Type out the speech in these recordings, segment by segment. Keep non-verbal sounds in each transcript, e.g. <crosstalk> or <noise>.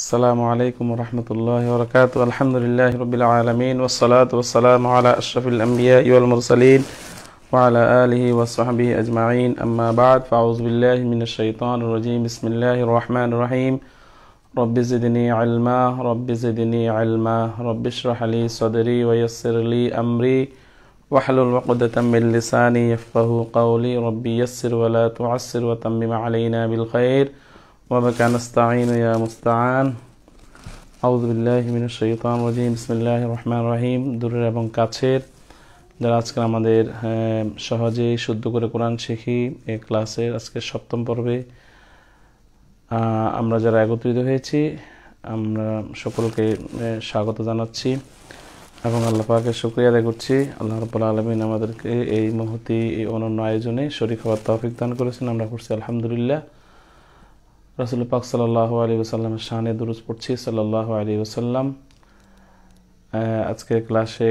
السلام عليكم ورحمة الله وبركاته الحمد لله رب العالمين والصلاة والسلام على أشرف الأنبياء والمرسلين وعلى آله وصحبه أجمعين أما بعد فأعوذ بالله من الشيطان الرجيم بسم الله الرحمن الرحيم رب زدني علما رب زدني علما رب اشرح لي صدري ويسر لي أمري واحلل عقدة من لساني يفقه قولي رب يسر ولا تعسر وتمم علينا بالخير وبك نستعين يا مستعان আউজ বিল্লাহ মিনুর সৈয়তান রাজিম ইসমিল্লাহ রহমান রহিম দূরের এবং কাছের যারা আজকে আমাদের সহজে শুদ্ধ করে কোরআন শিখি এই ক্লাসের আজকে সপ্তম পর্বে আমরা যারা একত্রিত হয়েছি আমরা সকলকে স্বাগত জানাচ্ছি এবং আল্লাহ পাকে শুক্রিয়া আদায় করছি আল্লাহ রব্বুল আলমিন আমাদেরকে এই মুহূর্তে এই অনন্য আয়োজনে শরীর হওয়ার তৌফিক দান করেছেন আমরা করছি আলহামদুলিল্লাহ রাসুল পাক সাল্লাহ আলী ওসাল্লামের শাহানে দুরুজ পড়ছি সাল্লাহ আলী ওসাল্লাম আজকের ক্লাসে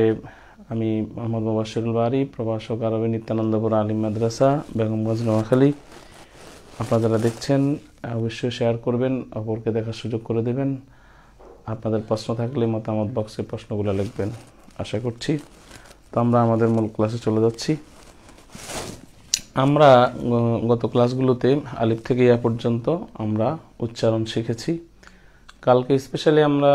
আমি মোহাম্মদ মুবাসিরুল বাড়ি প্রভাষক আরবি নিত্যানন্দপুর আলী মাদ্রাসা বেগমগঞ্জ নোয়াখালী আপনারা দেখছেন অবশ্যই শেয়ার করবেন অপরকে দেখার সুযোগ করে দেবেন আপনাদের প্রশ্ন থাকলে মতামত বক্সে প্রশ্নগুলো লিখবেন আশা করছি তো আমরা আমাদের মূল ক্লাসে চলে যাচ্ছি আমরা গত ক্লাসগুলোতে আলিফ থেকে ইয়া পর্যন্ত আমরা উচ্চারণ শিখেছি কালকে স্পেশালি আমরা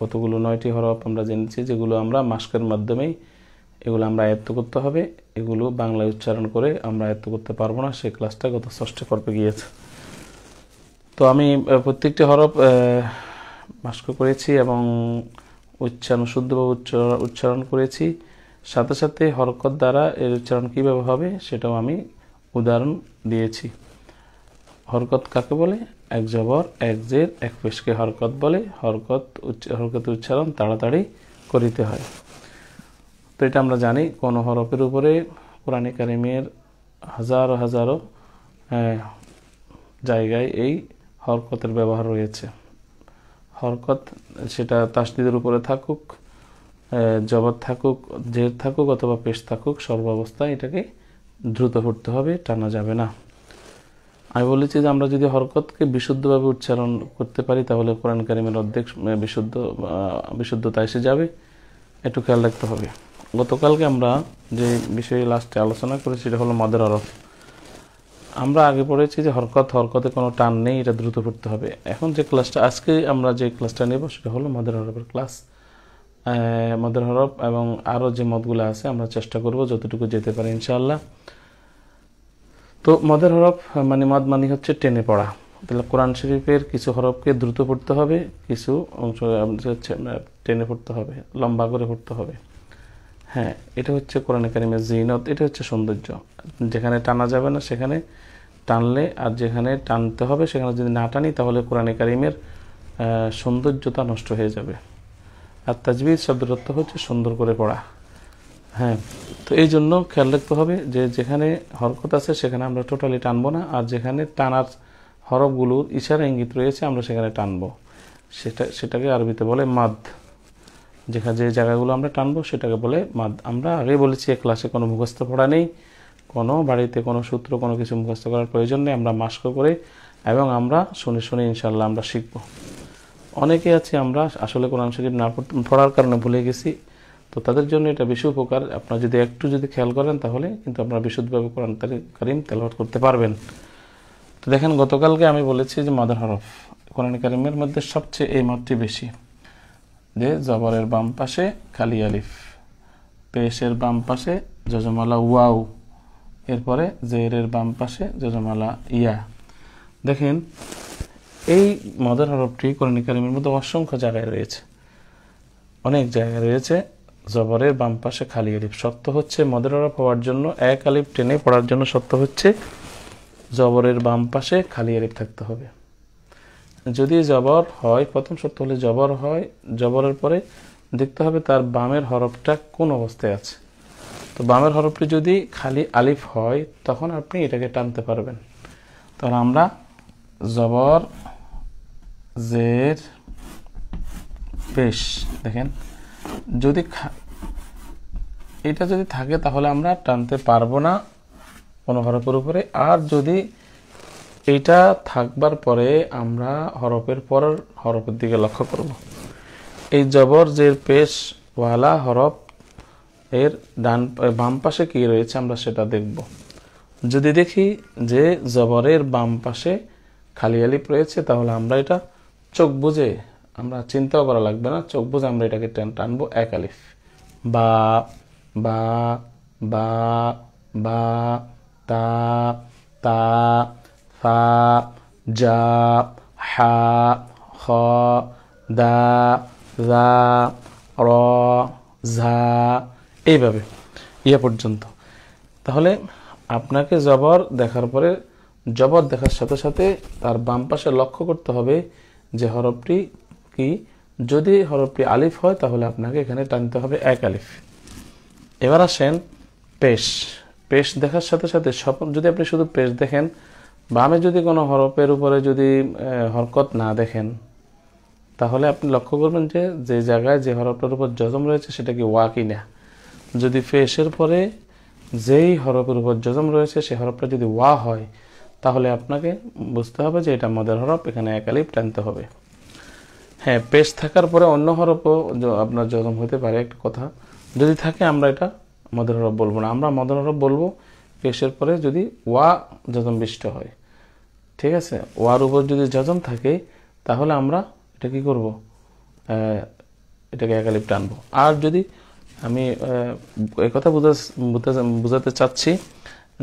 কতগুলো নয়টি হরফ আমরা জেনেছি যেগুলো আমরা মাস্কের মাধ্যমেই এগুলো আমরা আয়ত্ত করতে হবে এগুলো বাংলায় উচ্চারণ করে আমরা আয়ত্ত করতে পারবো না সেই ক্লাসটা গত ষষ্ঠ পর্বে গিয়েছে তো আমি প্রত্যেকটি হরফ মাস্ক করেছি এবং উচ্চারণ শুদ্ধভাবে উচ্চারণ করেছি সাথে সাথে হরকত দ্বারা এর উচ্চারণ কীভাবে হবে সেটাও আমি উদাহরণ দিয়েছি হরকত কাকে বলে এক জবর এক জের এক পেশকে হরকত বলে হরকত হরকত উচ্চারণ তাড়াতাড়ি করিতে হয় তো এটা আমরা জানি কোন হরফের উপরে কোরআনে কারিমের হাজারো হাজারো জায়গায় এই হরকতের ব্যবহার রয়েছে হরকত সেটা তাসদিদের উপরে থাকুক জবর থাকুক জের থাকুক অথবা পেশ থাকুক সর্বাবস্থায় এটাকে দ্রুত করতে হবে টানা যাবে না আমি বলেছি যে আমরা যদি হরকতকে বিশুদ্ধভাবে উচ্চারণ করতে পারি তাহলে কোরআন কারিমের অর্ধেক বিশুদ্ধ বিশুদ্ধতা এসে যাবে একটু খেয়াল রাখতে হবে গতকালকে আমরা যে বিষয়ে লাস্টে আলোচনা করেছি সেটা হলো মাদের আরফ আমরা আগে পড়েছি যে হরকত হরকতে কোনো টান নেই এটা দ্রুত পড়তে হবে এখন যে ক্লাসটা আজকে আমরা যে ক্লাসটা নেব সেটা হলো মাদের অরফের ক্লাস মদের হরফ এবং আরও যে মতগুলো আছে আমরা চেষ্টা করব যতটুকু যেতে পারি ইনশাল্লাহ তো মদের হরফ মানে মদ মানি হচ্ছে টেনে পড়া তাহলে কোরআন শরীফের কিছু হরফকে দ্রুত পড়তে হবে কিছু অংশ হচ্ছে টেনে পড়তে হবে লম্বা করে পড়তে হবে হ্যাঁ এটা হচ্ছে কোরআন কারিমের জিনত এটা হচ্ছে সৌন্দর্য যেখানে টানা যাবে না সেখানে টানলে আর যেখানে টানতে হবে সেখানে যদি না টানি তাহলে কোরআন কারিমের সৌন্দর্যতা নষ্ট হয়ে যাবে আর তাজবির শব্দের অর্থ হচ্ছে সুন্দর করে পড়া হ্যাঁ তো এই জন্য খেয়াল রাখতে হবে যে যেখানে হরকত আছে সেখানে আমরা টোটালি টানবো না আর যেখানে টানার হরফগুলোর ইশারা ইঙ্গিত রয়েছে আমরা সেখানে টানবো সেটা সেটাকে আরবিতে বলে মাদ যেখানে যে জায়গাগুলো আমরা টানবো সেটাকে বলে মাদ আমরা আগে বলেছি এ ক্লাসে কোনো মুখস্থ পড়া নেই কোনো বাড়িতে কোনো সূত্র কোনো কিছু মুখস্থ করার প্রয়োজন নেই আমরা মাস্ক করে এবং আমরা শুনে শুনে ইনশাল্লাহ আমরা শিখবো অনেকে আছে আমরা আসলে কোরআন শরীফ না পড়ার কারণে ভুলে গেছি তো তাদের জন্য এটা বেশি উপকার আপনারা যদি একটু যদি খেয়াল করেন তাহলে কিন্তু আপনারা বিশুদ্ধভাবে কোরআন কারিম তেলাওয়াত করতে পারবেন তো দেখেন গতকালকে আমি বলেছি যে মাদার হরফ কোরআন কারিমের মধ্যে সবচেয়ে এই মাঠটি বেশি যে জবরের বাম পাশে খালি আলিফ পেশের বাম পাশে যজমালা ওয়াউ এরপরে জেরের বাম পাশে যজমালা ইয়া দেখেন এই মদের হরফটি কোরআন কারিমের মধ্যে অসংখ্য জায়গায় রয়েছে অনেক জায়গায় রয়েছে জবরের বাম পাশে খালি আলিফ সত্য হচ্ছে মদের হরফ হওয়ার জন্য এক আলিফ টেনে পড়ার জন্য শক্ত হচ্ছে জবরের বাম পাশে খালি আলিফ থাকতে হবে যদি জবর হয় প্রথম সত্য হলে জবর হয় জবরের পরে দেখতে হবে তার বামের হরফটা কোন অবস্থায় আছে তো বামের হরফটি যদি খালি আলিফ হয় তখন আপনি এটাকে টানতে পারবেন তাহলে আমরা জবর জের পেশ দেখেন যদি এটা যদি থাকে তাহলে আমরা টানতে পারবো না কোনো হরফের উপরে আর যদি এটা থাকবার পরে আমরা হরফের পর হরফের দিকে লক্ষ্য করব। এই জবর জের পেশ ওয়ালা হরফ এর ডান বাম পাশে কী রয়েছে আমরা সেটা দেখব যদি দেখি যে জবরের বাম পাশে খালি আলিপ রয়েছে তাহলে আমরা এটা চোখ বুঝে আমরা চিন্তাও করা লাগবে না চোখ বুঝে আমরা এটাকে টান টানবো এক আলিফ বা বা বা বা তা তা ফা যা হা হ দা জা র ঝা এইভাবে ইয়ে পর্যন্ত তাহলে আপনাকে জবর দেখার পরে জবর দেখার সাথে সাথে তার বাম পাশে লক্ষ্য করতে হবে যে হরফটি কি যদি হরফটি আলিফ হয় তাহলে আপনাকে এখানে টানতে হবে এক আলিফ এবার আসেন পেশ পেশ দেখার সাথে সাথে সব যদি আপনি শুধু পেশ দেখেন বামে যদি কোনো হরফের উপরে যদি হরকত না দেখেন তাহলে আপনি লক্ষ্য করবেন যে যে জায়গায় যে হরফটার উপর যজম রয়েছে সেটা কি ওয়া না যদি পেশের পরে যেই হরফের উপর যজম রয়েছে সেই হরফটা যদি ওয়া হয় তাহলে আপনাকে বুঝতে হবে যে এটা মদের হরফ এখানে একালিপ টানতে হবে হ্যাঁ পেশ থাকার পরে অন্য হরফও আপনার জখম হতে পারে একটা কথা যদি থাকে আমরা এটা মদের হরফ বলবো না আমরা মদের হরফ বলবো পেশের পরে যদি ওয়া যজম বিষ্ট হয় ঠিক আছে ওয়ার উপর যদি যজম থাকে তাহলে আমরা এটা কি করবো এটাকে একালিপ টানবো আর যদি আমি এই কথা বুঝাতে চাচ্ছি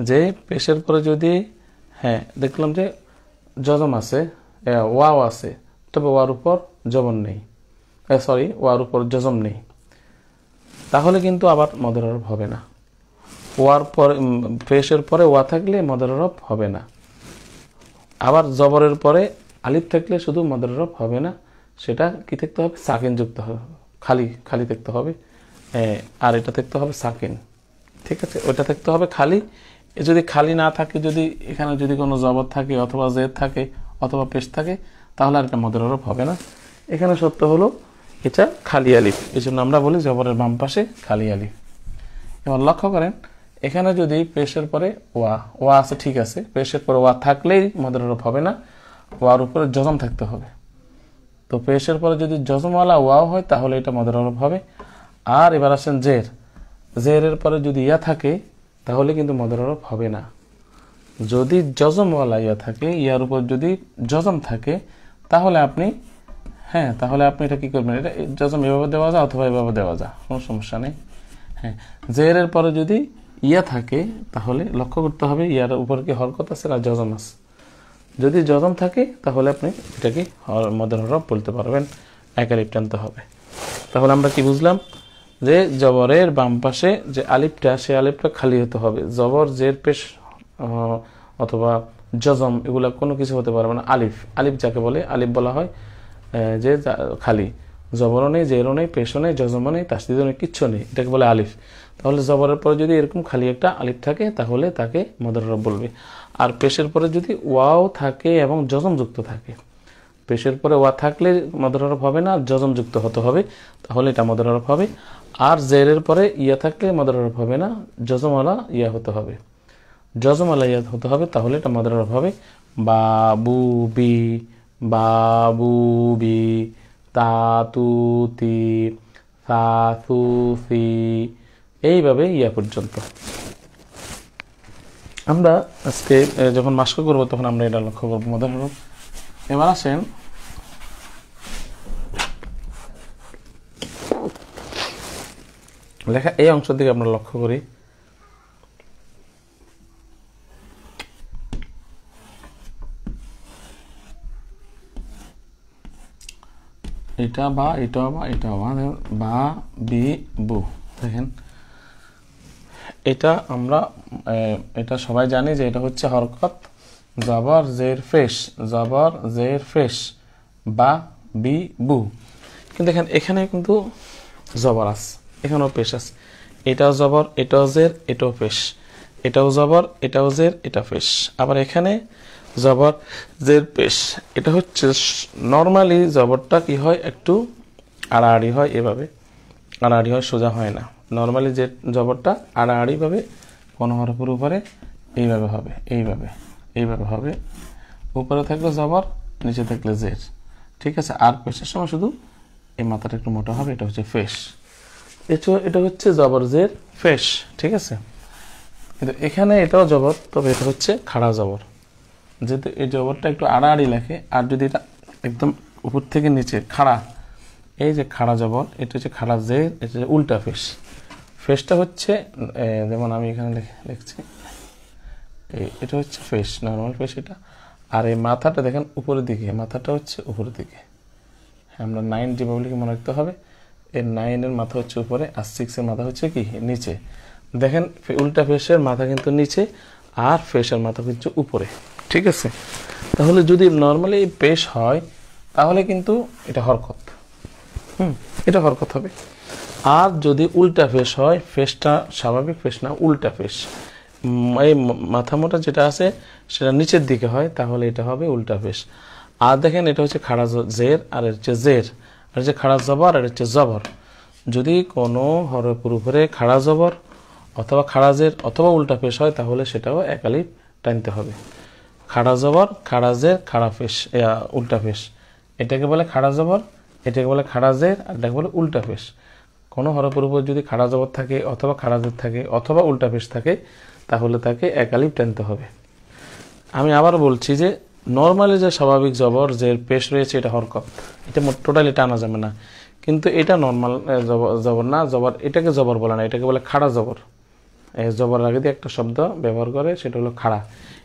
যে পেশের পরে যদি হ্যাঁ দেখলাম যে জজম আছে ওয়াও আছে তবে ওয়ার উপর জবন নেই সরি ওয়ার উপর জজম নেই তাহলে কিন্তু আবার মদের আরব হবে না ওয়ার পরে ফ্রেশের পরে ওয়া থাকলে মদের আরব হবে না আবার জবরের পরে আলিফ থাকলে শুধু মদের আরব হবে না সেটা কি থাকতে হবে সাকিন যুক্ত হবে খালি খালি থাকতে হবে আর এটা থাকতে হবে সাকিন ঠিক আছে ওটা থাকতে হবে খালি এ যদি খালি না থাকে যদি এখানে যদি কোনো জবর থাকে অথবা জেদ থাকে অথবা পেশ থাকে তাহলে আর এটা মদের হরফ হবে না এখানে সত্য হলো এটা খালি আলিফ এই জন্য আমরা বলি জবরের বাম পাশে খালি আলিফ এবার লক্ষ্য করেন এখানে যদি পেশের পরে ওয়া ওয়া আছে ঠিক আছে পেশের পরে ওয়া থাকলেই মদের হরফ হবে না ওয়ার উপরে যজম থাকতে হবে তো পেশের পরে যদি যজমওয়ালা ওয়াও হয় তাহলে এটা মদের হরফ হবে আর এবার আসেন জের জেরের পরে যদি ইয়া থাকে তাহলে কিন্তু মদের আরোপ হবে না যদি যজমওয়ালা ইয়া থাকে ইয়ার উপর যদি যজম থাকে তাহলে আপনি হ্যাঁ তাহলে আপনি এটা কী করবেন এটা যজম এভাবে দেওয়া যায় অথবা এভাবে দেওয়া যায় কোনো সমস্যা নেই হ্যাঁ জেরের পরে যদি ইয়া থাকে তাহলে লক্ষ্য করতে হবে ইয়ার উপর কি হরকত আছে না যজম আছে যদি যজম থাকে তাহলে আপনি এটাকে মদের হরফ বলতে পারবেন একার টানতে হবে তাহলে আমরা কি বুঝলাম যে জবরের বাম পাশে যে আলিপটা সে আলিপটা খালি হতে হবে জবর জের পেশ অথবা জজম এগুলা কোনো কিছু হতে পারবে না আলিফ আলিফ যাকে বলে আলিফ বলা হয় যে খালি জবরও নেই জেরও নেই পেশও নেই জজমও নেই তাসদিদও নেই কিচ্ছু নেই এটাকে বলে আলিফ তাহলে জবরের পরে যদি এরকম খালি একটা আলিফ থাকে তাহলে তাকে মদর বলবে আর পেশের পরে যদি ওয়াও থাকে এবং যুক্ত থাকে পেশের পরে ওয়া থাকলে মদররফ হবে না আর যুক্ত হতে হবে তাহলে এটা মদররফ হবে আর জেরের পরে ইয়া থাকলে মদররফ হবে না যজমালা ইয়া হতে হবে যজমালা ইয়া হতে হবে তাহলে এটা মদররফ হবে বাবু বি বাবু বি তাতুতি সাসুসি এইভাবে ইয়া পর্যন্ত আমরা আজকে যখন মাস্ক করবো তখন আমরা এটা লক্ষ্য করবো মদররফ এবার আসেন লেখা এই অংশ দিকে আমরা লক্ষ্য করি এটা বা এটা বা এটা বা বা বি বু দেখেন এটা আমরা এটা সবাই জানি যে এটা হচ্ছে হরকত জবর জের ফেস জবর জের ফেস বা বি বু কিন্তু এখানে এখানে কিন্তু জবর আছে এখানেও পেশ আছে এটাও জবর এটাও জের এটাও পেশ এটাও জবর এটাও জের এটা পেশ আবার এখানে জবর জের পেশ এটা হচ্ছে নর্মালি জবরটা কি হয় একটু আড়াআড়ি হয় এভাবে আড়াআড়ি হয় সোজা হয় না নর্মালি যে জবরটা আড়াআড়িভাবে কোনো হরফের উপরে এইভাবে হবে এইভাবে এইভাবে হবে উপরে থাকলে জবর নিচে থাকলে জের ঠিক আছে আর পেশের সময় শুধু এই মাথাটা একটু মোটা হবে এটা হচ্ছে ফেশ এছাড়া এটা হচ্ছে জবর জের ফেশ ঠিক আছে কিন্তু এখানে এটাও জবর তবে এটা হচ্ছে খাড়া জবর যেহেতু এই জবরটা একটু আড়াআড়ি লাগে আর যদি এটা একদম উপর থেকে নিচে খাড়া এই যে খাড়া জবর এটা হচ্ছে খাড়া জের এটা হচ্ছে উল্টা ফেশ ফেসটা হচ্ছে যেমন আমি এখানে লিখছি এটা হচ্ছে ফেস নর্মাল ফেস এটা আর এই মাথাটা দেখেন উপরের দিকে মাথাটা হচ্ছে উপরের দিকে হ্যাঁ আমরা নাইন ডিপাবলিকে মনে রাখতে হবে এর নাইনের মাথা হচ্ছে উপরে আর সিক্সের মাথা হচ্ছে কি নিচে দেখেন উল্টা ফেসের মাথা কিন্তু নিচে আর ফেসের মাথা কিন্তু উপরে ঠিক আছে তাহলে যদি নর্মালি পেশ হয় তাহলে কিন্তু এটা হরকত হুম এটা হরকত হবে আর যদি উল্টা ফেস হয় ফেসটা স্বাভাবিক ফেস না উল্টা ফেস এই মাথা মোটা যেটা আছে সেটা নিচের দিকে হয় তাহলে এটা হবে উল্টা পেশ আর দেখেন এটা হচ্ছে খাড়া জের আর হচ্ছে জের আর হচ্ছে খাড়া জবর আর হচ্ছে জবর যদি কোনো হরফের উপরে খাড়া জবর অথবা খাড়া জের অথবা উল্টা পেশ হয় তাহলে সেটাও একালি টানতে হবে খাড়া জবর খাড়া জের খাড়া পেশ উল্টা পেশ এটাকে বলে খাড়া জবর এটাকে বলে খাড়া জের আর এটাকে বলে উল্টা পেশ কোনো হরফের উপর যদি খাড়া জবর থাকে অথবা খাড়া জের থাকে অথবা উল্টা পেশ থাকে তাহলে তাকে একালিপ টানতে হবে আমি আবার বলছি যে নর্মালি যে স্বাভাবিক জবর যে পেশ রয়েছে এটা হরকত এটা টোটালি টানা যাবে না কিন্তু এটা নর্মাল জবর না জবর এটাকে জবর বলে না এটাকে বলে খাড়া জবর জবর আগে দিয়ে একটা শব্দ ব্যবহার করে সেটা হলো খাড়া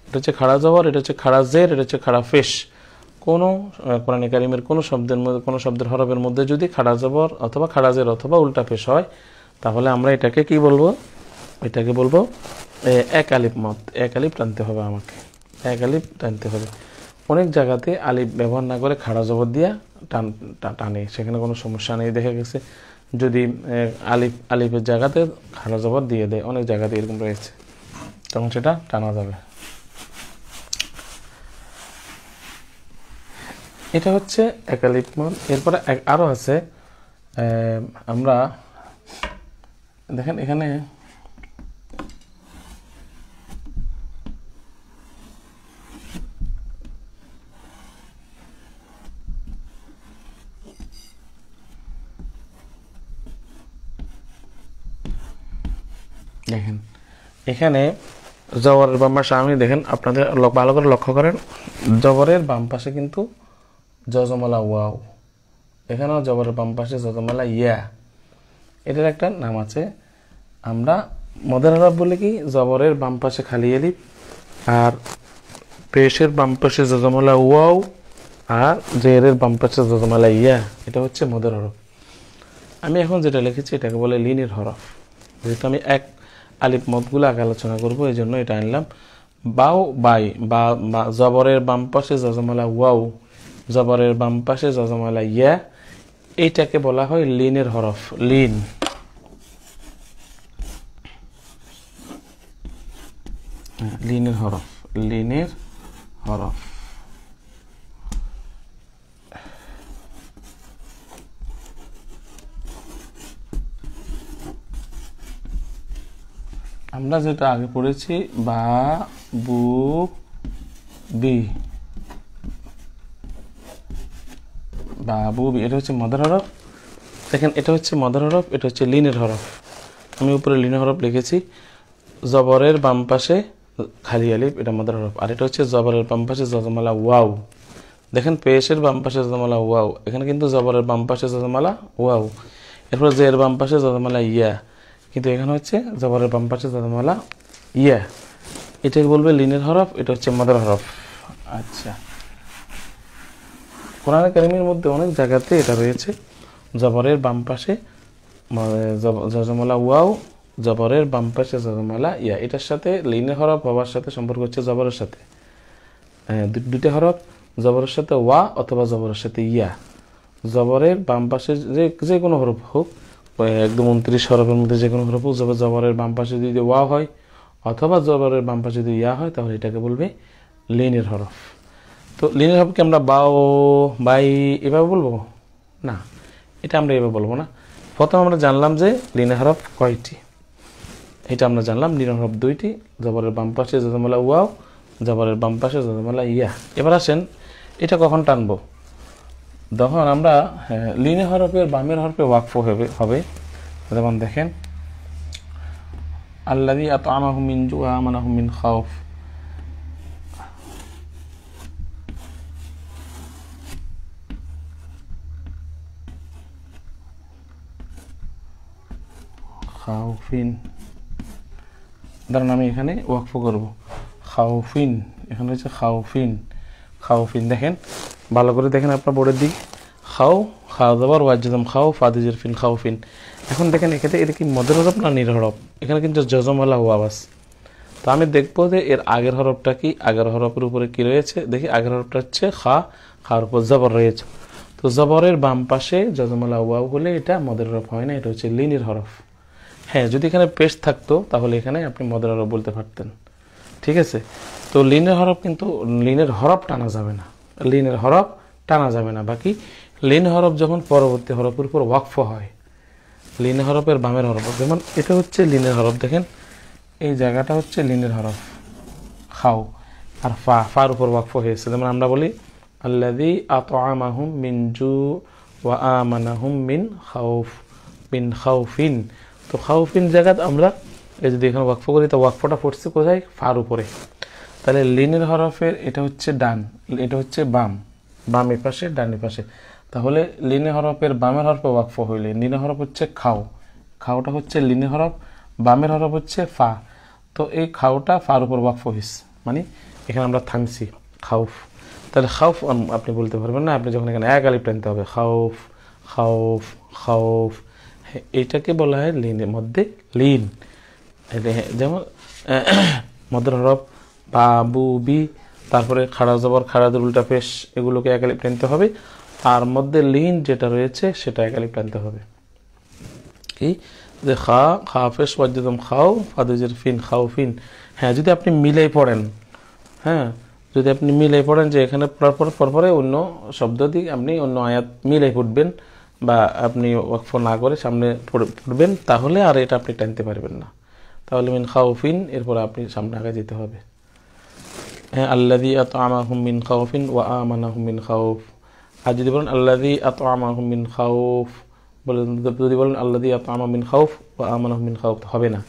এটা হচ্ছে খাড়া জবর এটা হচ্ছে খাড়া জের এটা হচ্ছে খাড়া ফেস কোনো কোরআন কারিমের কোনো শব্দের মধ্যে কোনো শব্দের হরফের মধ্যে যদি খাড়া জবর অথবা খাড়া জের অথবা উল্টা ফেস হয় তাহলে আমরা এটাকে কি বলবো এটাকে বলবো এক আলিফ মত এক আলিপ টানতে হবে আমাকে এক আলিফ টানতে হবে অনেক জায়গাতে আলিফ ব্যবহার না করে খাড়া জবর দিয়া টান টানে সেখানে কোনো সমস্যা নেই দেখা গেছে যদি আলিফ আলিফের জায়গাতে খাড়া জবর দিয়ে দেয় অনেক জায়গাতে এরকম রয়েছে তখন সেটা টানা যাবে এটা হচ্ছে একালিপ মত এরপরে আরও আছে আমরা দেখেন এখানে এখানে জবরের বাম পাশে আমি দেখেন আপনাদের ভালো করে লক্ষ্য করেন জবরের বাম পাশে কিন্তু জজমলা ওয়াও এখানেও জবরের বাম পাশে জজমলা ইয়া এটার একটা নাম আছে আমরা মদের আলাপ বলে কি জবরের বাম পাশে খালি এলিপ আর পেশের বাম পাশে জজমলা ওয়াও আর জেরের বাম পাশে জজমালা ইয়া এটা হচ্ছে মদের হরফ আমি এখন যেটা লিখেছি এটাকে বলে লিনের হরফ যেহেতু আমি এক আলিফ মতগুলো আগে আলোচনা করবো এই জন্য এটা আনলাম বাউ বাই বা জবরের বাম পাশে জজমালা ওয়াউ জবরের বাম পাশে জজমালা ইয়া এইটাকে বলা হয় লিনের হরফ লিন হ্যাঁ, লিনের হরফ লিনের হরফ আমরা যেটা আগে পড়েছি বা বুক বি বাবু এটা হচ্ছে মদার হরফ দেখেন এটা হচ্ছে মদার হরফ এটা হচ্ছে লিনের হরফ আমি উপরে লিনের হরফ লিখেছি জবরের বাম পাশে খালি আলিফ এটা মদার হরফ আর এটা হচ্ছে জবরের বাম পাশে জজমালা ওয়াও দেখেন পেশের বাম পাশে জজমালা ওয়াও এখানে কিন্তু জবরের বাম পাশে জজমালা ওয়াও এরপর জের বাম পাশে জজমালা ইয়া কিন্তু এখানে হচ্ছে জবরের বাম পাশে দাদামালা ইয়া এটাই বলবে লিনের হরফ এটা হচ্ছে মাদার হরফ আচ্ছা কোরআন একাডেমির মধ্যে অনেক জায়গাতে এটা রয়েছে জবরের বাম পাশে জজমালা ওয়াও জবরের বাম পাশে জজমালা ইয়া এটার সাথে লিনের হরফ হওয়ার সাথে সম্পর্ক হচ্ছে জবরের সাথে দুইটা হরফ জবরের সাথে ওয়া অথবা জবরের সাথে ইয়া জবরের বাম পাশে যে যে কোনো হরফ হোক একদম উনত্রিশ হরফের মধ্যে যে কোনো হরফ অথবা জবরের বাম পাশে যদি ওয়া হয় অথবা জবরের বাম পাশে যদি ইয়া হয় তাহলে এটাকে বলবে লিনের হরফ তো লিনের হরফকে আমরা বাও বাই এভাবে বলবো না এটা আমরা এভাবে বলবো না প্রথম আমরা জানলাম যে লিনের হরফ কয়টি এটা আমরা জানলাম লিনের হরফ দুইটি জবরের বাম পাশে মেলা ওয়াও জবরের বাম পাশে মেলা ইয়া এবার আসেন এটা কখন টানবো যখন আমরা লিনে হরফের বামের হরফে ওয়াকফ হবে হবে যেমন দেখেন আল্লাদি আত আমাহমিন জুয়া আমানাহমিন খাউফ খাউফিন ধরুন আমি এখানে ওয়াকফ করব খাউফিন এখানে হচ্ছে খাউফিন খাউফিন দেখেন ভালো করে দেখেন আপনার বোর্ডের দিক খাও খাওয়া দাবার ওয়াজম খাও ফাদিজের ফিন খাও ফিন এখন দেখেন এক্ষেত্রে এটা কি মদের হরফ না নির হরফ এখানে কিন্তু জজমওয়ালা ওয়াবাস তো আমি দেখবো যে এর আগের হরফটা কি আগের হরফের উপরে কি রয়েছে দেখি আগের হরফটা হচ্ছে খা খাওয়ার উপর জবর রয়েছে তো জবরের বাম পাশে জজমালা ওয়াও হলে এটা মদের হরফ হয় না এটা হচ্ছে লিনির হরফ হ্যাঁ যদি এখানে পেস্ট থাকতো তাহলে এখানে আপনি মদের হরফ বলতে পারতেন ঠিক আছে তো লিনের হরফ কিন্তু লিনের হরফ টানা যাবে না লিনের হরফ টানা যাবে না বাকি লিন হরফ যখন পরবর্তী হরফের উপর ওয়াকফ হয় লিন হরফের বামের হরফ যেমন এটা হচ্ছে লিনের হরফ দেখেন এই জায়গাটা হচ্ছে লিনের হরফ খাও আর ফা ফার উপর ওয়াকফ হয়েছে যেমন আমরা বলি আল্লাদি আত আমাহুম মিন জু ওয়া আমানাহুম মিন খাউফ মিন খাউফিন তো খাউফিন জায়গাত আমরা এই যদি এখানে ওয়াকফ করি তো ওয়াকফটা পড়ছে কোথায় ফার উপরে তাহলে লিনের হরফের এটা হচ্ছে ডান এটা হচ্ছে বাম বাম পাশে ডান এপাশে তাহলে লিনে হরফের বামের হরফে ওয়াকফ হইলে লিনে হরফ হচ্ছে খাও খাওটা হচ্ছে লিনে হরফ বামের হরফ হচ্ছে ফা তো এই খাওটা ফার উপর ওয়াকফ হইস মানে এখানে আমরা থামছি খাউফ তাহলে খাউফ আপনি বলতে পারবেন না আপনি যখন এখানে এক আলিপ টানতে হবে খাউফ খাউফ খাউফ এটাকে বলা হয় লিনের মধ্যে লিন যেমন <coughs> মদ্র হরফ বা বু বি তারপরে খাড়া জবর খাড়াদের উল্টা পেশ এগুলোকে একালিপ টানতে হবে তার মধ্যে লিন যেটা রয়েছে সেটা একালিপ টানতে হবে কি যে খা খা পেশ ওয়াজ্জুদম খাও ফাদুজের ফিন খাও ফিন হ্যাঁ যদি আপনি মিলেই পড়েন হ্যাঁ যদি আপনি মিলেই পড়েন যে এখানে পরপর পরপরে অন্য শব্দ দিয়ে আপনি অন্য আয়াত মিলেই পড়বেন বা আপনি ওয়াকফ না করে সামনে পড়বেন তাহলে আর এটা আপনি টানতে পারবেন না তাহলে মিন খাও ফিন এরপর আপনি সামনে আগে যেতে হবে হ্যাঁ আল্লাদি আত আমা হুমিন খাউফিন ওয়া আমানা হুমিন খাউফ আর যদি বলেন আল্লাদি আত আমা হুমিন খাউফ বলেন যদি বলেন আল্লাদি আত আমা মিন খাউফ ওয়া আমানা হুমিন খাউফ হবে না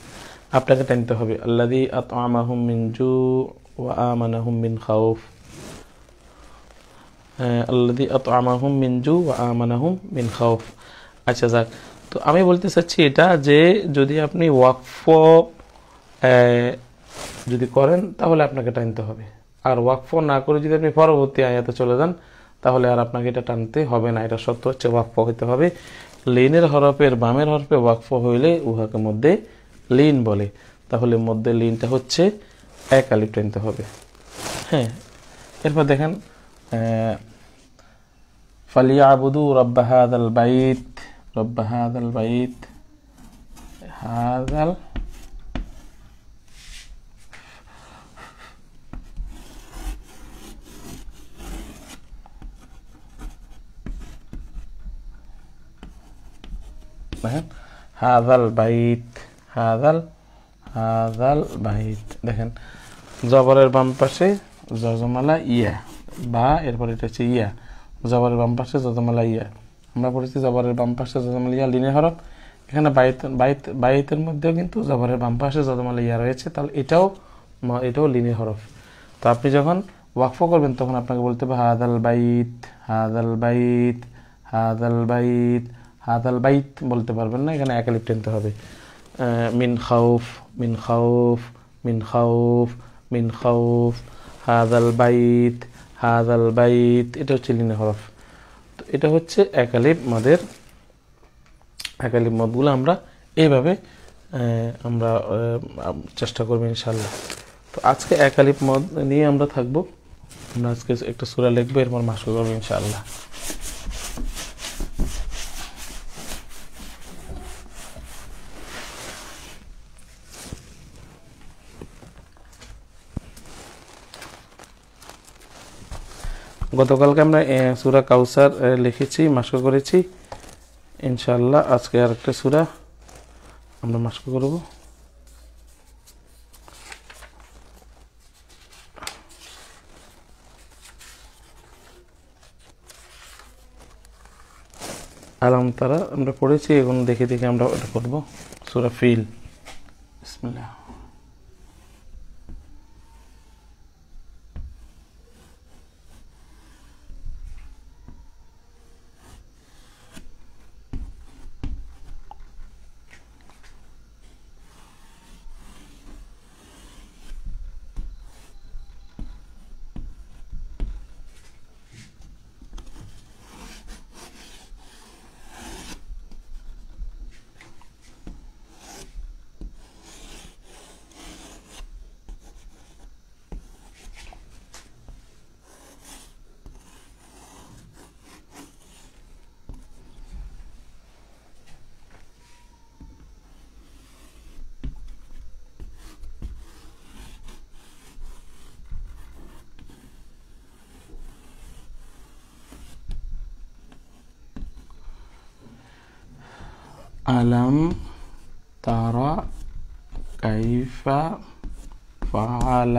আপনাকে টানতে হবে আল্লাদি আত আমা হুমিন জু ওয়া আমানা হুমিন খাউফ আল্লাদি আত আমা হুম মিন জু ওয়া আমানা হুম হ্যাঁ, মিন খাউফ আচ্ছা যাক তো আমি বলতে চাচ্ছি এটা যে যদি আপনি ওয়াকফ যদি করেন তাহলে আপনাকে টানতে হবে আর ওয়াকফ না করে যদি আপনি পরবর্তী আয়াতে চলে যান তাহলে আর আপনাকে এটা টানতে হবে না এটা সত্য হচ্ছে ওয়াকফ হইতে হবে লিনের হরফের বামের হরফে ওয়াকফ হইলে উহাকে মধ্যে লিন বলে তাহলে মধ্যে লিনটা হচ্ছে এক আলিফ টানতে হবে হ্যাঁ এরপর দেখেন ফালিয়া রব্বাহাদ আল বাইত রব্বাহাদ আল বাইত হাদ আল হাজাল বাইত হাজাল হাজাল বাইত দেখেন জবরের বাম পাশে জজমালা ইয়া বা এরপর এটা হচ্ছে ইয়া জবরের বাম পাশে জজমালা ইয়া আমরা পড়েছি জবরের বাম পাশে জজমালা ইয়া লিনে হরফ এখানে বাইত বাইত বাইতের মধ্যেও কিন্তু জবরের বাম পাশে জজমালা ইয়া রয়েছে তাহলে এটাও এটাও লিনে হরফ তো আপনি যখন ওয়াকফ করবেন তখন আপনাকে বলতে হবে হাদাল বাইত হাদাল বাইত হাদাল বাইত আল বাইত বলতে পারবেন না এখানে একালিপ টেনতে হবে মিন খাউফ মিন খাউফ মিন খাউফ মিন খাউফ হাদাল বাইত হাদাল বাইত এটা হচ্ছে লিনে হরফ তো এটা হচ্ছে একালিপ মদের একালিপ মদগুলো আমরা এইভাবে আমরা চেষ্টা করবো ইনশাল্লাহ তো আজকে একালিপ মদ নিয়ে আমরা থাকবো আমরা আজকে একটা সুরা লিখবো এরপর মাসুর করবো ইনশাআল্লাহ গতকালকে আমরা সুরা কাউসার লিখেছি মাস্ক করেছি ইনশাল্লাহ আজকে আর একটা সুরা আমরা মাস্ক করব আলাম তারা আমরা পড়েছি এখন দেখে দেখে আমরা ওটা করবো সুরা ফিল বিসমিল্লাহ ألم ترى كيف فعل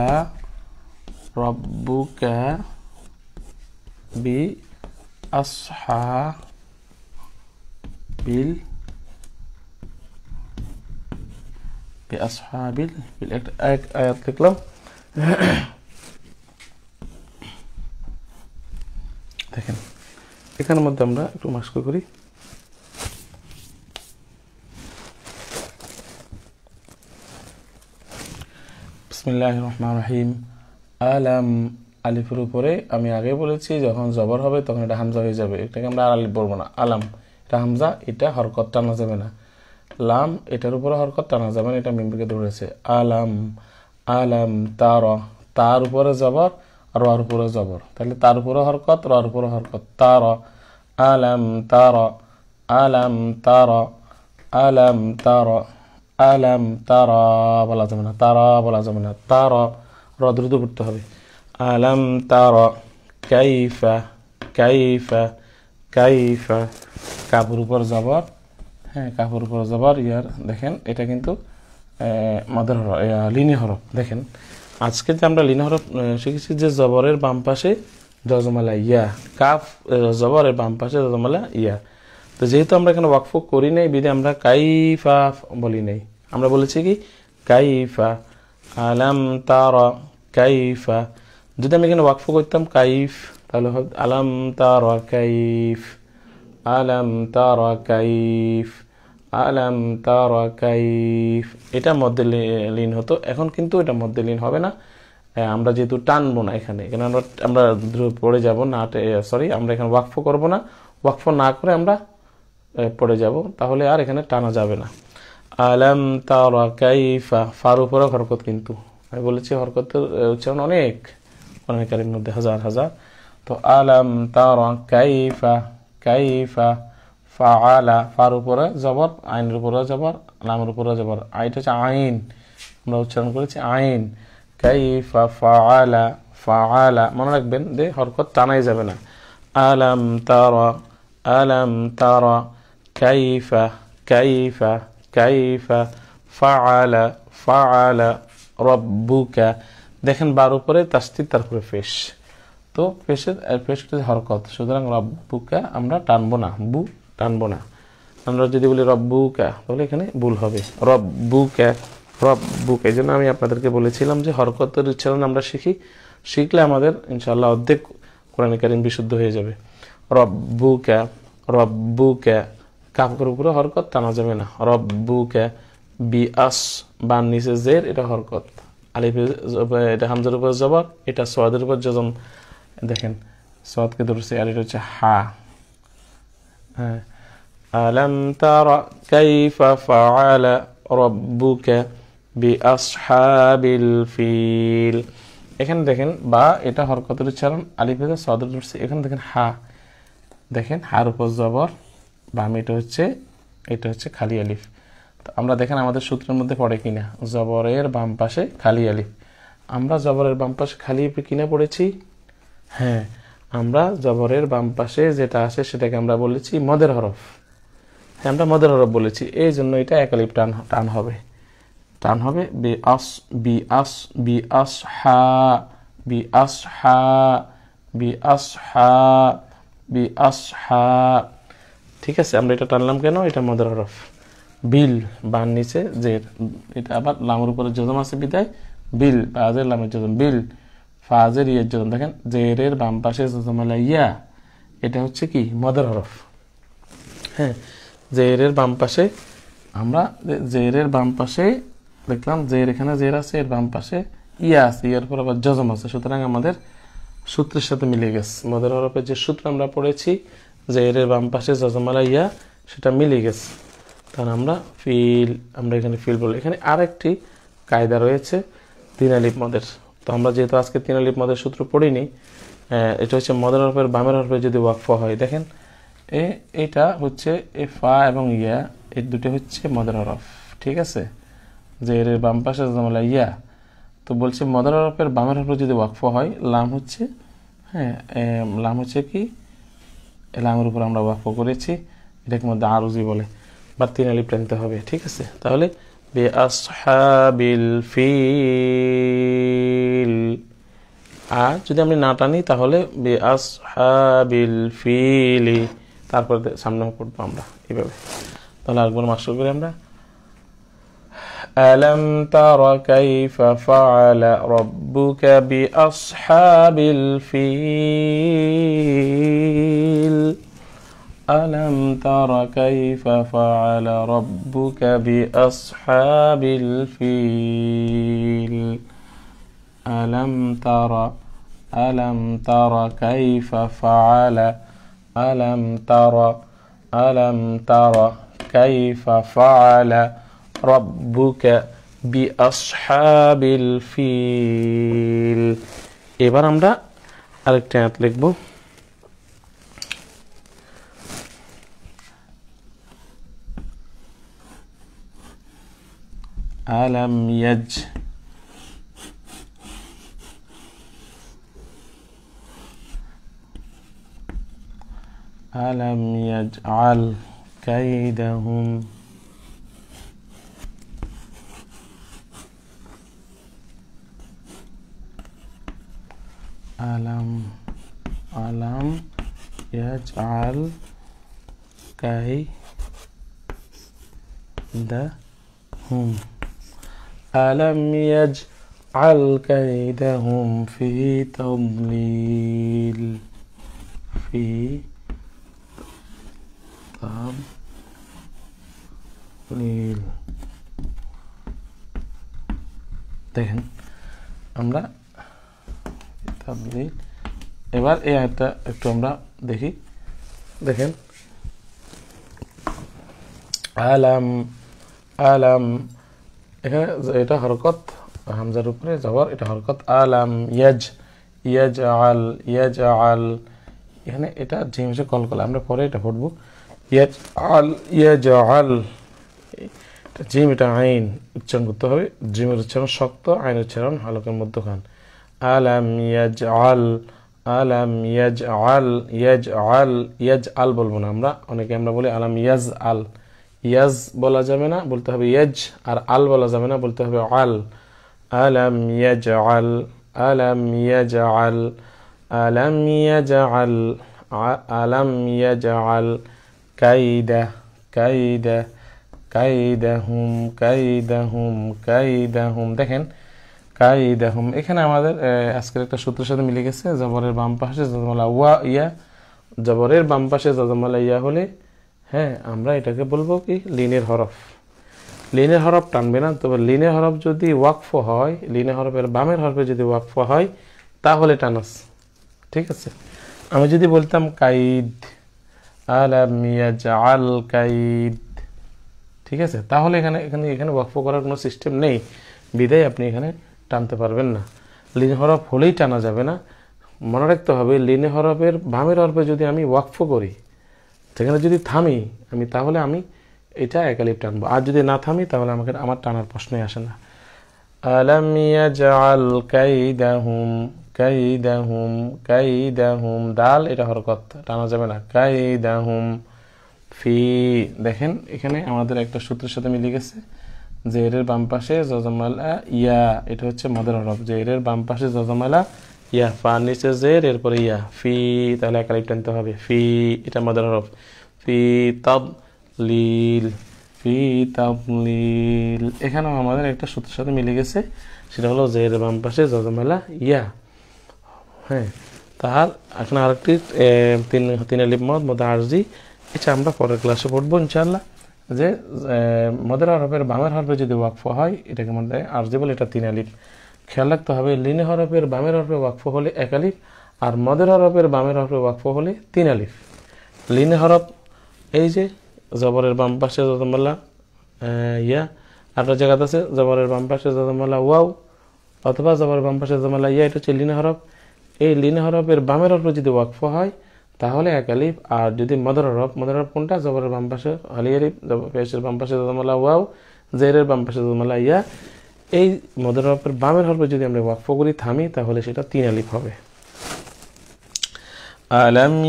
ربك بأصحاب ال بأصحاب ال بالآيات آية- آية الكلام لكن <coughs> এখানের ما আমরা একটু মাস্ক করি বিসমিল্লাহ রহমান রহিম আলাম আলিফের উপরে আমি আগে বলেছি যখন জবর হবে তখন এটা হামজা হয়ে যাবে এটাকে আমরা আর আলিফ বলবো না আলাম এটা হামজা এটা হরকত টানা যাবে না লাম এটার উপরে হরকত টানা যাবে না এটা মিমকে ধরেছে আলাম আলাম তার তার উপরে জবর রর উপরে জবর তাহলে তার উপরে হরকত রর উপরে হরকত তার আলাম তার আলাম তার আলাম তার আলাম তারা বলা যাবে না তারা বলা যাবে না তার রদ্রুত করতে হবে আলাম তার কাইফা কাইফা কাইফা কাপুর উপর যাবার হ্যাঁ কাপুর উপর যাবার ইয়ার দেখেন এটা কিন্তু মাদার হরফ লিনি হরফ দেখেন আজকে যে আমরা লিনি হরফ শিখেছি যে জবরের বাম পাশে দজমালা ইয়া কাফ জবরের বাম পাশে দজমালা ইয়া তো যেহেতু আমরা এখানে ওয়াকফ করি নাই বিধে আমরা কাইফা বলি নাই আমরা বলেছি কি কাইফা আলাম তারা কাইফা যদি আমি এখানে ওয়াকফ করতাম কাইফ তাহলে আলাম তারা কাইফ আলাম তারা কাইফ আলাম তারা কাইফ এটা মধ্যে লীন হতো এখন কিন্তু এটা মধ্যে লীন হবে না আমরা যেহেতু টানবো না এখানে এখানে আমরা আমরা পড়ে যাব না সরি আমরা এখানে ওয়াকফ করবো না ওয়াকফ না করে আমরা পড়ে যাব তাহলে আর এখানে টানা যাবে না আলাম তারা কাইফা ফার উপরে হরকত কিন্তু আমি বলেছি হরকতের উচ্চারণ অনেক অনেকের মধ্যে হাজার হাজার তো আলাম তারা কাইফা কাইফা ফা আলা ফার উপরে জবর আইনের উপরে জবর নামের উপরে যাবার আইটা হচ্ছে আইন আমরা উচ্চারণ করেছি আইন কাইফা ফা আলা ফা আলা মনে রাখবেন যে হরকত টানাই যাবে না আলাম তারা আলাম তারা كيف كيف كيف فعل فعل ربك দেখেন বার উপরে তাস্তির তারপরে পেশ তো পেশের পেশটা হরকত সুতরাং রব্বুকা আমরা টানবো না বু টানবো না আমরা যদি বলি রব্বুকা তাহলে এখানে ভুল হবে রব্বুকা রব্বুক এই জন্য আমি আপনাদেরকে বলেছিলাম যে হরকতের উচ্চারণ আমরা শিখি শিখলে আমাদের ইনশাল্লাহ অর্ধেক কোরআন কারিম বিশুদ্ধ হয়ে যাবে রব্বুকা রব্বুকা কাফের উপরে হরকত টানা যাবে না রব্বুকে বি আস বা নিচে জের এটা হরকত আলিফে এটা হামজার উপর জবর এটা সোয়াদের উপর যজম দেখেন সোয়াদকে ধরছে আর এটা হচ্ছে হা হ্যাঁ আলম তারা কাইফা ফাআলা রব্বুকা বিআসহাবিল ফিল এখানে দেখেন বা এটা হরকতের উচ্চারণ আলিফে সদর ধরছে এখানে দেখেন হা দেখেন হার উপর জবর বাম এটা হচ্ছে এটা হচ্ছে খালি আলিফ তো আমরা দেখেন আমাদের সূত্রের মধ্যে পড়ে কিনা জবরের বাম পাশে খালি আলিফ আমরা জবরের বাম পাশে খালি কিনে কিনা পড়েছি হ্যাঁ আমরা জবরের বাম পাশে যেটা আসে সেটাকে আমরা বলেছি মদের হরফ হ্যাঁ আমরা মদের হরফ বলেছি এই জন্য এটা একালিপ টান টান হবে টান হবে বি আস বি আস বি আস হা বি আস হা বি আস হা বি আস হা ঠিক আছে আমরা এটা টানলাম কেন এটা মদার হরফ বিল বান নিচে জের এটা আবার লামের উপরে জজম আছে বিদায় বিল ফাজের লামের যদম বিল ফাজের ইয়ের যদম দেখেন জেরের বাম পাশে জজম আলা ইয়া এটা হচ্ছে কি মদার হরফ হ্যাঁ জেরের বাম পাশে আমরা জেরের বাম পাশে দেখলাম জের এখানে জের আছে এর বাম পাশে ইয়া আছে ইয়ার পর আবার জজম আছে সুতরাং আমাদের সূত্রের সাথে মিলে গেছে মদার হরফের যে সূত্র আমরা পড়েছি যে এর বাম পাশে জজমালা ইয়া সেটা মিলে গেছে তাহলে আমরা ফিল আমরা এখানে ফিল বলি এখানে আরেকটি কায়দা রয়েছে তিনালিপ মদের তো আমরা যেহেতু আজকে তিনালিপ মদের সূত্র পড়িনি এটা হচ্ছে মদের হরফের বামের হরফে যদি ওয়াকফ হয় দেখেন এ এটা হচ্ছে এ ফা এবং ইয়া এর দুটো হচ্ছে মদের হরফ ঠিক আছে যে এর বাম পাশে জজমালা ইয়া তো বলছে মদার হরফের বামের হরফে যদি ওয়াকফ হয় লাম হচ্ছে হ্যাঁ লাম হচ্ছে কি এলামের উপর আমরা বাক্য করেছি এটাকে মধ্যে আরজি বলে বা তিন আলি টানতে হবে ঠিক আছে তাহলে বে আসহাবিল ফিল আর যদি আমি না টানি তাহলে বে আসহাবিল ফিলি তারপরে সামনে পড়বো আমরা এইভাবে তাহলে আকবর মাস্টার করে আমরা ألم تر كيف فعل ربك بأصحاب الفيل ألم تر كيف فعل ربك بأصحاب الفيل ألم تر ألم تر كيف فعل ألم تر ألم تر كيف فعل ربك بأصحاب الفيل ده আমরা আরেকটা আয়াত লিখব ألم يج ألم يجعل كيدهم ألم ألم يجعل كيدهم ألم يجعل كيدهم في تضليل في تضليل أم لا তাবলিগ এবার এই আয়াতটা একটু আমরা দেখি দেখেন আলাম আলাম এখানে এটা হরকত হামজার উপরে যাওয়ার এটা হরকত আলাম ইয়াজ ইয়াজ আল ইয়াজ আল এখানে এটা ঝিমসে কল করলে আমরা পরে এটা পড়বো ইয়াজ আল ইয়াজ আল জিম এটা আইন উচ্চারণ করতে হবে জিমের উচ্চারণ শক্ত আইন উচ্চারণ হালকের মধ্যখান ألم يجعل ألم يجعل يجعل يجعل بولبنا أمرا أونيك أمرا بولي ألم يزعل يز بولا جامينا بولتها بيج أر أل بولا جامينا بولتها بعل ألم يجعل ألم يجعل ألم يجعل ألم يجعل كيدة كيدة كيدهم كيدهم كيدهم دهن كيده কাইদাহুম এখানে আমাদের আজকের একটা সূত্রের সাথে মিলে গেছে জবরের বাম পাশে জাজমালা ওয়া ইয়া জবরের বাম পাশে জাজমালা ইয়া হলে হ্যাঁ আমরা এটাকে বলবো কি লিনের হরফ লিনের হরফ টানবে না তবে লিনের হরফ যদি ওয়াকফ হয় লিনের হরফের বামের হরফে যদি ওয়াকফ হয় তাহলে টানাস ঠিক আছে আমি যদি বলতাম কাইদ আল কাইদ ঠিক আছে তাহলে এখানে এখানে এখানে ওয়াকফ করার কোনো সিস্টেম নেই বিদায় আপনি এখানে টানতে পারবেন না লিন হরফ হলেই টানা যাবে না মনে রাখতে হবে লিনে হরফের বামের হরফে যদি আমি ওয়াকফ করি সেখানে যদি থামি আমি তাহলে আমি এটা একালিপ টানবো আর যদি না থামি তাহলে আমাকে আমার টানার প্রশ্নই আসে না আলামিয়া জাল এটা হরকত টানা যাবে না কাইদাহুম ফি দেখেন এখানে আমাদের একটা সূত্রের সাথে মিলে গেছে জেরের বাম পাশে জজমালা ইয়া এটা হচ্ছে মাদার হরফ জেরের বাম পাশে জজমালা ইয়া ফা নিচে জের এরপরে ইয়া ফি তাহলে একালিপ টানতে হবে ফি এটা মাদার হরফ ফি তব লিল ফি লিল এখানেও আমাদের একটা সূত্রের সাথে মিলে গেছে সেটা হলো জের বাম পাশে জজমালা ইয়া হ্যাঁ তার এখন আরেকটি তিন তিন আলিপ মত আর্জি আরজি এটা আমরা পরের ক্লাসে পড়বো ইনশাল্লাহ যে মদের হরফের বামের হরফে যদি ওয়াকফ হয় এটাকে মনে হয় আর্জেবল এটা তিন আলিফ খেয়াল রাখতে হবে লিনে হরফের বামের হরফে ওয়াকফ হলে এক আলিফ আর মদের হরফের বামের হরফে ওয়াকফ হলে তিন আলিফ লিনে হরফ এই যে জবরের বাম পাশে যতমাল্লা ইয়া আরেকটা জায়গাতে আছে জবরের বাম পাশে যতমাল্লা ওয়াও অথবা জবরের বাম পাশে যতমাল্লা ইয়া এটা হচ্ছে লিনে হরফ এই লিনে হরফের বামের হরফে যদি ওয়াকফ হয় তাহলে এক আলিফ আর যদি মদর রব মদর রব কোনটা জবরের বাম পাশে হলি আলিফ পেশের বাম পাশে দদমালা ওয়াও জেরের বাম পাশে দদমালা ইয়া এই মদর রবের বামের হরফে যদি আমরা ওয়াকফ করি থামি তাহলে সেটা তিন আলিফ হবে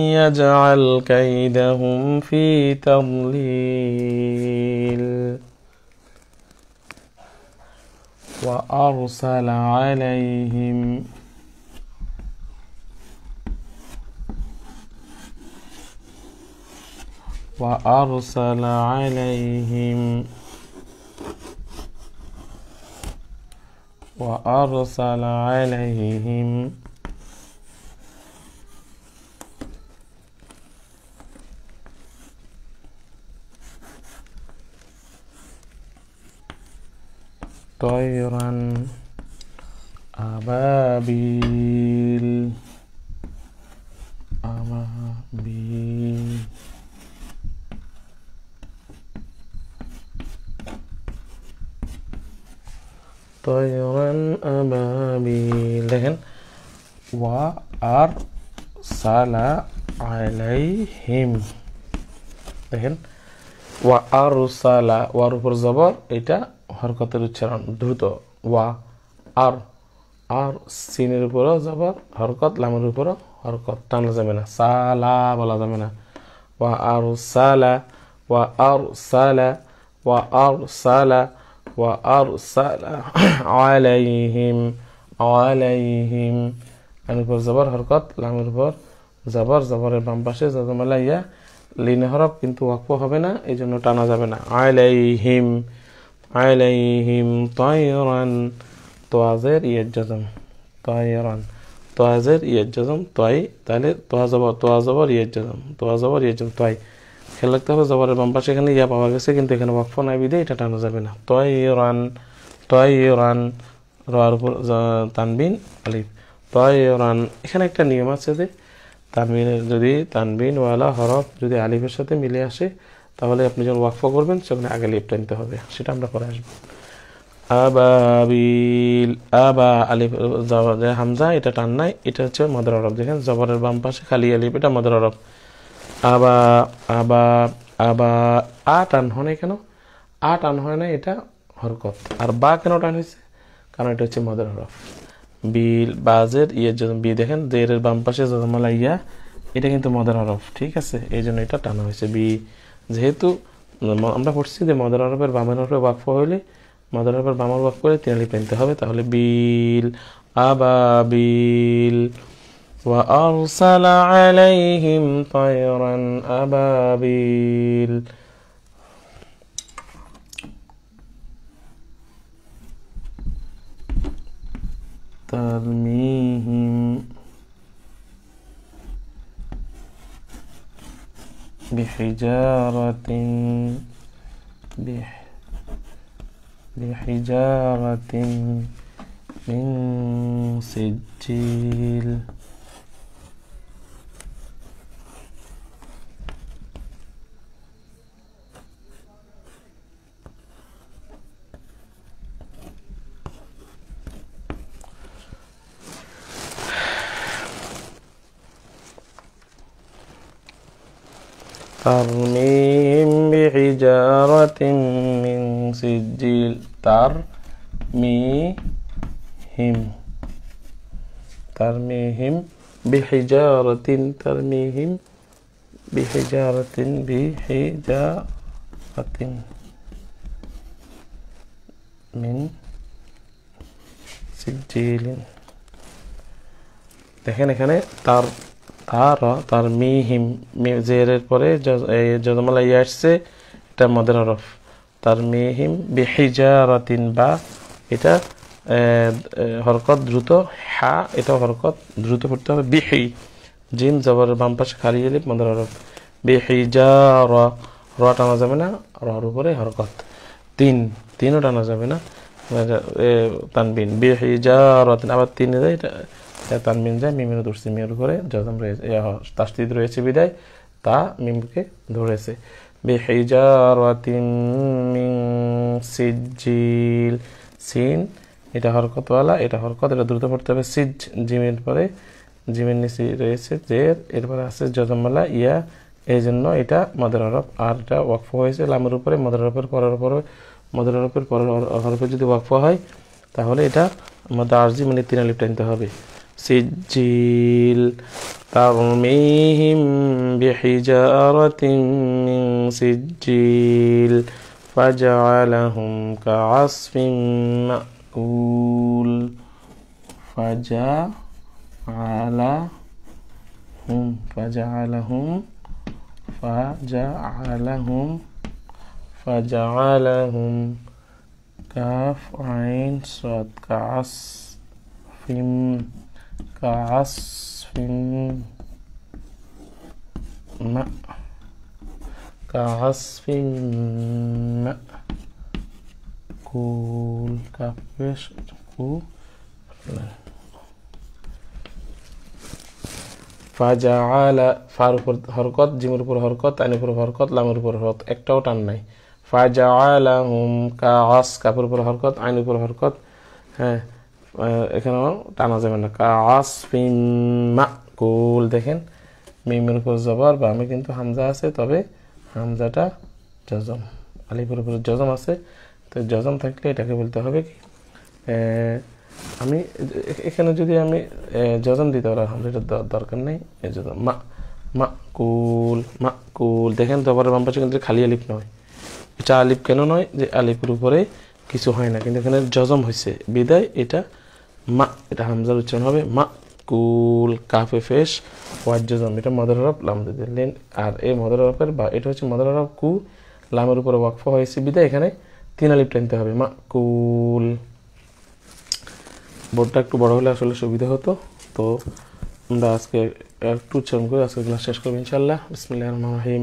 ইয়াজআল কাইদাহুম ফি في ওয়া আরসাল আলাইহিম وأرسل عليهم وأرسل عليهم طيرا أبابيل أبابيل তয়রান আবাবিল দেখেন ওয়া আর সালা আলাইহিম দেখেন ওয়া আর সালা ওয়ার উপর জবর এটা হরকতের উচ্চারণ দ্রুত ওয়া আর আর সিনের উপরও জবর হরকত লামের উপরও হরকত টানা যাবে না সালা বলা যাবে না ওয়া আর সালা ওয়া আর সালা ওয়া আর সালা وأرسل <coughs> عليهم عليهم আমি উপর জবর হরকত লামের উপর জবর জবরের বাম পাশে জজমালা ইয়া লিন হরফ কিন্তু ওয়াকফ হবে না এই জন্য টানা যাবে না আলাইহিম আলাইহিম তয়রান তোয়াজের ইয়ের জজম তয়রান তোয়াজের ইয়ের জজম তয় তাহলে তোয়া জবর তোয়া জবর ইয়ের জজম তোয়া জবর ইয়ের জজম তয় খেয়াল রাখতে হবে জবরের বাম পাশে এখানে ইয়া পাওয়া গেছে কিন্তু এখানে ওয়াকফ নাই বিদে এটা টানা যাবে না তয় রান তয় রান রার উপর তানবিন আলিফ তয় রান এখানে একটা নিয়ম আছে যে তানবিনের যদি তানবিন ওয়ালা হরফ যদি আলিফের সাথে মিলে আসে তাহলে আপনি যখন ওয়াকফ করবেন সেখানে আগে লিপটা নিতে হবে সেটা আমরা পরে আসবো আবাবিল আবা আলিফ হামজা এটা টান নাই এটা হচ্ছে মাদার আরব দেখেন জবরের বাম পাশে খালি আলিফ এটা মাদার আরব আবা আবা আবা আ টান হয় কেন আ টান হয় না এটা হরকত আর বা কেন টান হয়েছে কারণ এটা হচ্ছে মদের হরফ বিল বাজের ইয়ের জন্য বি দেখেন জের বাম পাশে জজমালা ইয়া এটা কিন্তু মদের হরফ ঠিক আছে এই জন্য এটা টানা হয়েছে বি যেহেতু আমরা পড়ছি যে মদের হরফের বামের হরফে বাক্য হলে মদের হরফের বামার বাক্য হলে তিনালি পেনতে হবে তাহলে বিল বিল وأرسل عليهم طيرا أبابيل ترميهم بحجارة بح بحجارة من سجيل ترميم بحجارة من سجيل ترميهم ترميهم بحجارة ترميهم بحجارة بحجارة من سجيل দেখেন এখানে তার তার তার মি হিম এর পরে যজমালা ইয়ে আসছে এটা মদের হরফ তার মি হিম বিহিজারাতিন বা এটা হরকত দ্রুত হা এটা হরকত দ্রুত পড়তে হবে বেহি জিম জবর বাম পাশে খালি এলে মদের হরফ বিহিজা র টানা যাবে না রর উপরে হরকত তিন তিনও টানা যাবে না তানবিন বিহিজা র আবার তিনে যায় এটা তার মিন যায় মিমিনও ধরছে মিমর ঘরে জজম রয়েছে তাস্তিদ রয়েছে বিদায় তা মিমকে ধরেছে বেহিজারাতিন মিন সিজিল সিন এটা হরকতওয়ালা এটা হরকত এটা দ্রুত পড়তে হবে সিজ জিমের পরে জিমের নিচে রয়েছে যে এরপরে আছে জজমওয়ালা ইয়া এই জন্য এটা মদের আরব আর এটা ওয়াকফ হয়েছে লামের উপরে মদের হরফের পরের উপরে মদের আরবের পরের হরফে যদি ওয়াকফ হয় তাহলে এটা আমাদের আরজি মানে তিনালিপ টানতে হবে سجيل ترميهم بحجارة من سجيل فجعلهم كعصف مأكول فجعلهم فجعلهم فجعلهم فجعلهم كاف عين صاد كعصف كعصف ماء كعصف ماء كول كفش ফাজাআলা ফার উপর হরকত জিমের উপর হরকত আইনের উপর হরকত লামের উপর হরকত একটাও টান নাই ফাজাআলাহুম কাআস কাফের উপর হরকত আইনের উপর হরকত হ্যাঁ এখানে টানা যাবে না মা কুল দেখেন মিমের উপর জবর বা আমি কিন্তু হামজা আছে তবে হামজাটা জজম আলিপুর উপরে জজম আছে তো জজম থাকলে এটাকে বলতে হবে কি আমি এখানে যদি আমি জজম দিতে পারি হামজাটা দরকার নেই জজম মা মা কুল মা কুল দেখেন জবরের বাম পাশে কিন্তু খালি আলিপ নয় এটা আলিপ কেন নয় যে আলিপুর উপরে কিছু হয় না কিন্তু এখানে জজম হয়েছে বিদায় এটা মা এটা হামজার উচ্চারণ হবে মা কুল কাফে ফেস ওয়াজ্জম এটা মদর হরফ লাম দিলেন আর এই মদর হরফের বা এটা হচ্ছে মদর হরফ কু লামের উপরে ওয়াকফ হয়েছে বিদে এখানে তিন আলিপ টানতে হবে মা কুল বোর্ডটা একটু বড় হলে আসলে সুবিধা হতো তো আমরা আজকে একটু উচ্চারণ করে আজকে ক্লাস শেষ করবো ইনশাল্লাহ বিসমিল্লাহ রহমান রহিম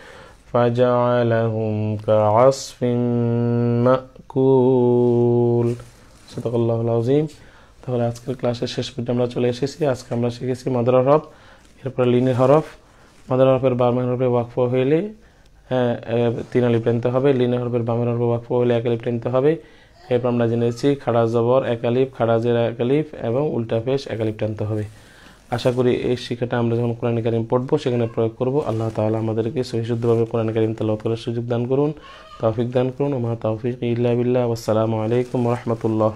فجعلهم كعصف مأكول صدق الله العظيم তাহলে আজকের ক্লাসের শেষ পর্যন্ত আমরা চলে এসেছি আজকে আমরা শিখেছি মাদার হরফ এরপরে লিনের হরফ মাদার হরফের বামের হরফে ওয়াকফ হইলে হ্যাঁ, তিন আলি টানতে হবে লিনের হরফের বামের হরফে ওয়াকফ হইলে এক আলিপ টানতে হবে এরপর আমরা জেনেছি খাড়া জবর এক আলিপ খাড়া জেরা এক আলিপ এবং উল্টা পেশ এক আলিপ টানতে হবে আশা করি এই শিক্ষাটা আমরা যখন কোরআন কারিম পড়বো সেখানে প্রয়োগ করব আল্লাহ তাহলে আমাদেরকে সহিশুদ্ধভাবে কোরআন কারিম তালত করার সুযোগ দান করুন তাওফিক দান করুন আমার তাওফিক ইল্লা আসসালামু আলাইকুম রহমতুল্লাহ